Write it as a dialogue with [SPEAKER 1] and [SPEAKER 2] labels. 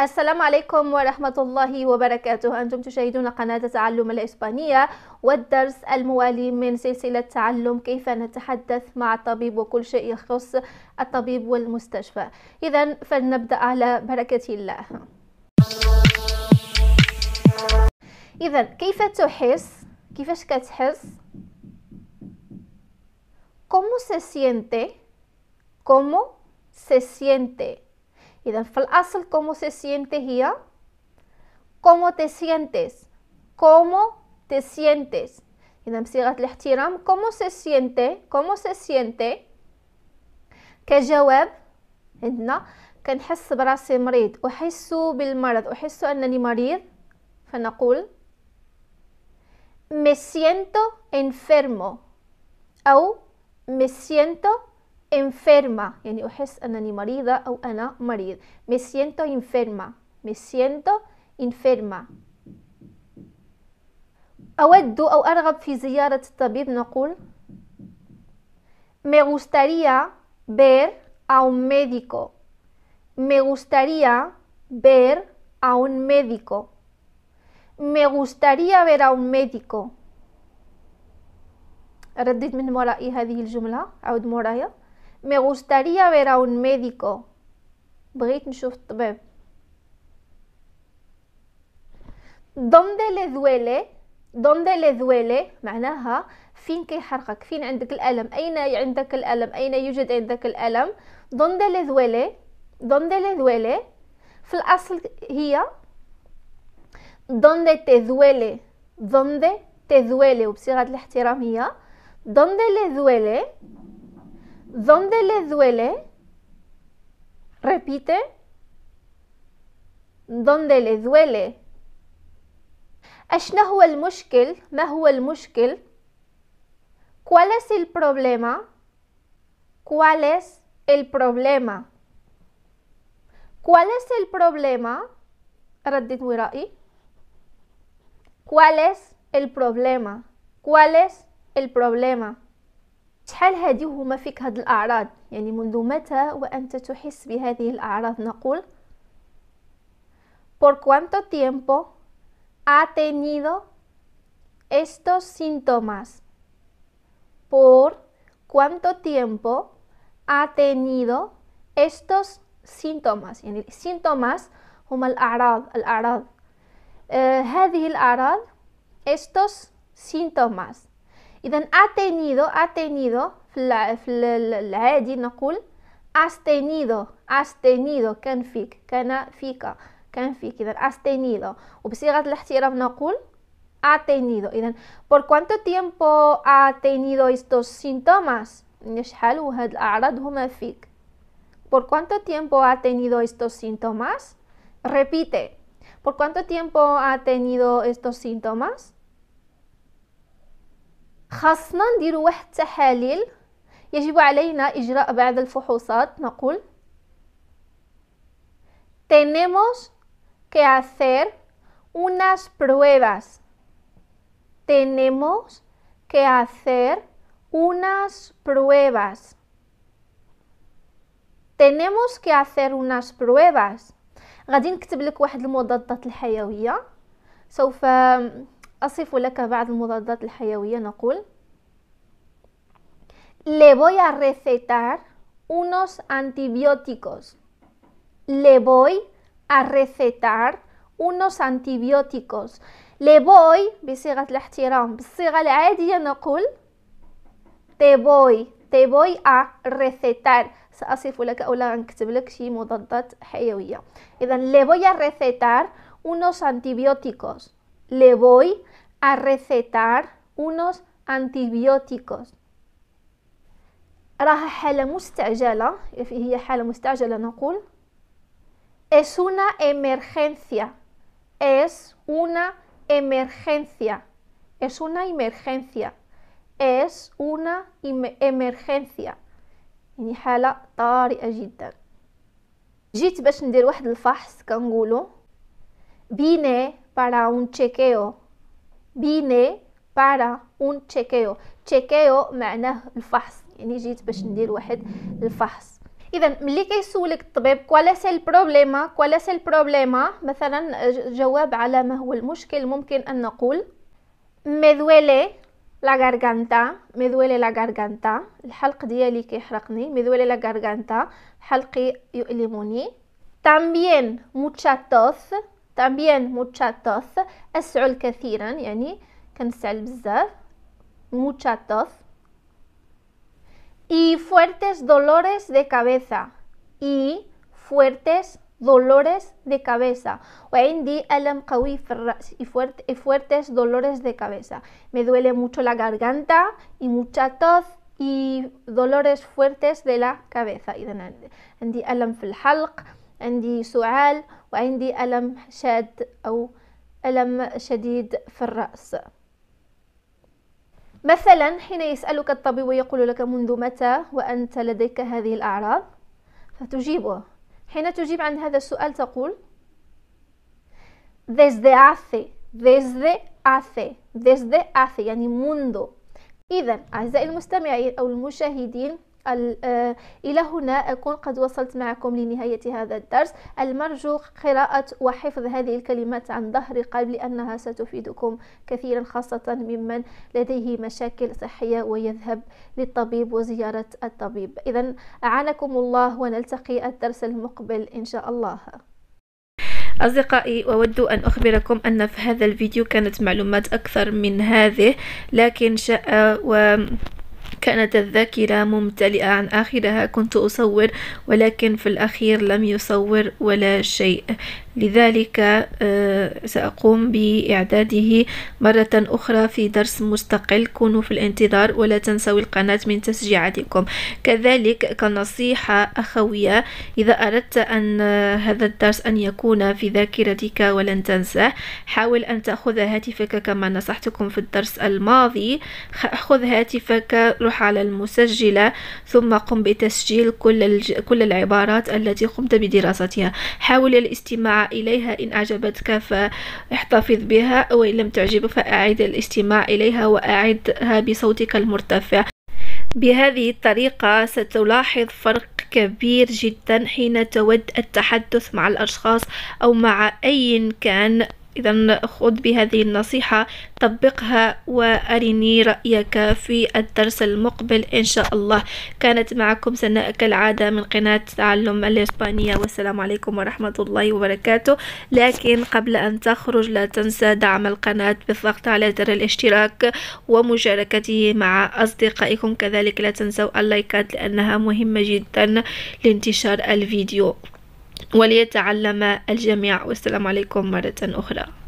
[SPEAKER 1] السلام عليكم ورحمة الله وبركاته أنتم تشاهدون قناة تعلم الإسبانية والدرس الموالي من سلسلة تعلم كيف نتحدث مع الطبيب وكل شيء يخص الطبيب والمستشفى إذا فلنبدأ على بركة الله إذا كيف تحس كيفاش كتحس كومو se siente como se siente cómo se siente aquí? cómo te sientes cómo te sientes إذا cómo se siente cómo se siente Que ¿Eh? siento me siento enfermo me siento enferma يعني أحس أنني مريضة أو أنا مريض me siento enferma me siento enferma أود أو أرغب في زيارة الطبيب نقول me gustaría ver a un médico me gustaría ver a un médico me gustaría ver a un médico رديت من ورائي هذه الجملة عود مورايا me gustaría ver a un médico. بغيت نشوف الطبيب. دونده لي دويلي دونده لي دويلي معناها فين عندك الالم اين عندك الالم اين يوجد عندك الالم دونده لي دويلي دونده في الاصل هي دونده تي دويلي دونده وبصيغه الاحترام هي دونده لي ¿Dónde le duele? Repite. ¿Dónde le duele? es mushkil? ¿No huwa el ¿Cuál es el problema? ¿Cuál es el problema? ¿Cuál es el problema? ¿Cuál es el problema? ¿Cuál es el problema? شحال هادي هما فيك هاد الاعراض يعني منذ متى وانت تحس بهذه الاعراض نقول por cuánto tiempo ha tenido estos síntomas por cuánto tiempo ha tenido estos síntomas يعني síntomas هما الاعراض الاعراض آه هذه الاعراض estos síntomas ha tenido ha tenido في العادي نقول أستينيدو tenido كان فيك كان فيك كان فيك إذا أستينيدو وبصيغة الاحترام نقول ha tenido إذا por cuánto tiempo ha tenido estos síntomas نشحال وهاد الأعراض هما فيك por cuánto tiempo ha tenido estos síntomas repite por cuánto tiempo ha tenido estos síntomas خاصنا نديرو واحد التحاليل يجب علينا اجراء بعض الفحوصات نقول tenemos que hacer unas pruebas tenemos que hacer unas pruebas tenemos que hacer unas pruebas غادي نكتب لك واحد المضادات الحيويه سوف أصف لك بعض المضادات الحيوية نقول Le voy a recetar unos antibióticos. Le voy a recetar unos antibióticos. Le voy بصيغة الاحترام بالصيغة العادية نقول te voy te voy a recetar سأصف لك أو لا لك شي مضادات حيوية إذا le voy a recetar unos antibióticos. Le voy a recetar unos antibióticos راها حالة مستعجلة هي حالة مستعجلة نقول es una emergencia es una emergencia es una emergencia es una emergencia يعني حالة طارئة جدا جيت باش ندير واحد vine para un chequeo بيني بارا اون تشيكيو تشيكيو معناه الفحص يعني جيت باش ندير واحد الفحص اذا ملي كيسولك الطبيب كوالا سي البروبليما كوالا سي البروبليما مثلا جواب على ما هو المشكل ممكن ان نقول مي دويلي لا غارغانتا دويلي لا غارغانتا الحلق ديالي كيحرقني مي دويلي لا غارغانتا حلقي يؤلمني تامبيين موتشا tos También mucha tos. أسعل كثيرا يعني كنسعل بزاف. Mucha tos. Y fuertes dolores de cabeza. Y fuertes dolores de cabeza. وعندي ألم قوي في الرأس y, fuert y fuertes dolores de cabeza. Me duele mucho la garganta y mucha tos y dolores fuertes de la cabeza. إذا عندي ألم في الحلق عندي سعال وعندي ألم شاد أو ألم شديد في الرأس مثلا حين يسألك الطبيب ويقول لك منذ متى وأنت لديك هذه الأعراض فتجيبه حين تجيب عن هذا السؤال تقول desde hace desde hace desde hace يعني منذ إذا أعزائي المستمعين أو المشاهدين آه، إلى هنا أكون قد وصلت معكم لنهاية هذا الدرس المرجو قراءة وحفظ هذه الكلمات عن ظهر قلب لأنها ستفيدكم كثيرا خاصة ممن لديه مشاكل صحية ويذهب للطبيب وزيارة الطبيب إذا أعانكم الله ونلتقي الدرس المقبل إن شاء الله أصدقائي أود أن أخبركم أن في هذا الفيديو كانت معلومات أكثر من هذه لكن شاء و كانت الذاكرة ممتلئة عن آخرها كنت أصور ولكن في الأخير لم يصور ولا شيء لذلك آه، سأقوم بإعداده مرة أخرى في درس مستقل كونوا في الانتظار ولا تنسوا القناة من تشجيعاتكم كذلك كنصيحة أخوية إذا أردت أن آه، هذا الدرس أن يكون في ذاكرتك ولن تنساه حاول أن تأخذ هاتفك كما نصحتكم في الدرس الماضي خذ هاتفك روح على المسجلة ثم قم بتسجيل كل, الج... كل العبارات التي قمت بدراستها حاول الاستماع إليها إن أعجبتك فاحتفظ بها وإن لم تعجب فأعد الاستماع إليها وأعدها بصوتك المرتفع بهذه الطريقة ستلاحظ فرق كبير جدا حين تود التحدث مع الأشخاص أو مع أي كان إذا خذ بهذه النصيحة طبقها وأرني رأيك في الدرس المقبل إن شاء الله كانت معكم سناء كالعادة من قناة تعلم الإسبانية والسلام عليكم ورحمة الله وبركاته لكن قبل أن تخرج لا تنسى دعم القناة بالضغط على زر الاشتراك ومشاركته مع أصدقائكم كذلك لا تنسوا اللايكات لأنها مهمة جدا لانتشار الفيديو وليتعلم الجميع والسلام عليكم مرة أخرى